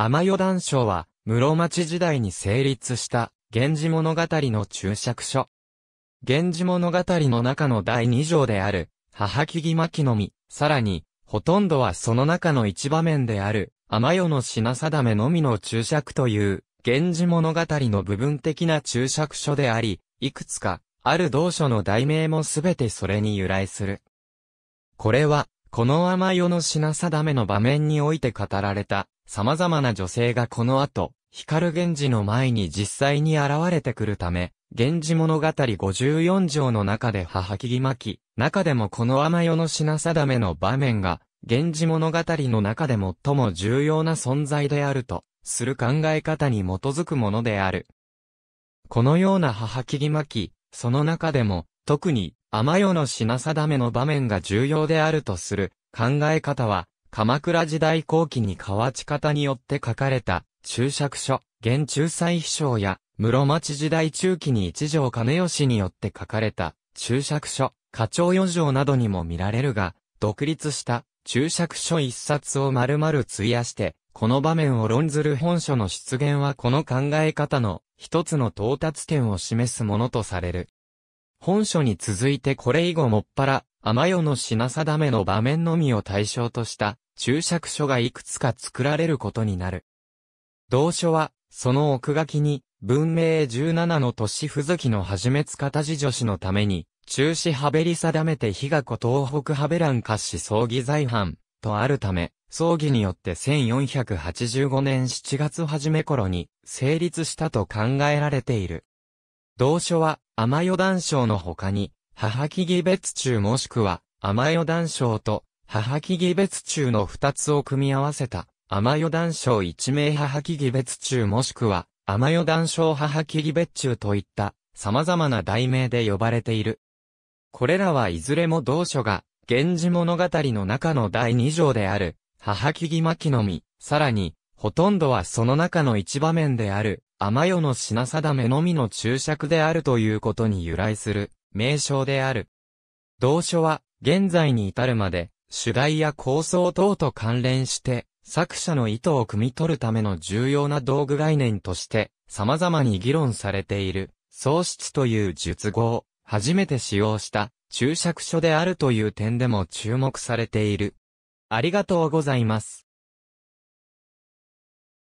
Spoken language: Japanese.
天与談章は、室町時代に成立した、源氏物語の注釈書。源氏物語の中の第二条である、母木巻のみ、さらに、ほとんどはその中の一場面である、天与の品定めのみの注釈という、源氏物語の部分的な注釈書であり、いくつか、ある同書の題名もすべてそれに由来する。これは、この甘世の品定めの場面において語られた、様々な女性がこの後、光源氏の前に実際に現れてくるため、源氏物語54条の中で母木巻、中でもこの甘世の品定めの場面が、源氏物語の中で最も重要な存在であると、する考え方に基づくものである。このような母木巻、その中でも、特に、天代の品定めの場面が重要であるとする考え方は、鎌倉時代後期に河内方によって書かれた、注釈書、現仲裁秘書や、室町時代中期に一条兼義によって書かれた、注釈書、課長余条などにも見られるが、独立した注釈書一冊を丸々費やして、この場面を論ずる本書の出現はこの考え方の一つの到達点を示すものとされる。本書に続いてこれ以後もっぱら、天代の品定めの場面のみを対象とした注釈書がいくつか作られることになる。同書は、その奥書きに、文明17の年付属の始めつかた女子のために、中止はべり定めて日が子東北はべらん滑し葬儀罪犯、とあるため、葬儀によって1485年7月初め頃に成立したと考えられている。同書は、天与断章の他に、母木義別中もしくは、天与断章と、母木義別中の二つを組み合わせた、天与断章一名母木義別中もしくは、天与断章母木義別中といった、様々な題名で呼ばれている。これらはいずれも同書が、源氏物語の中の第二条である、母木義巻のみ、さらに、ほとんどはその中の一場面である、天代の品定めのみの注釈であるということに由来する、名称である。同書は、現在に至るまで、主題や構想等と関連して、作者の意図を汲み取るための重要な道具概念として、様々に議論されている、喪失という述語を、初めて使用した、注釈書であるという点でも注目されている。ありがとうございます。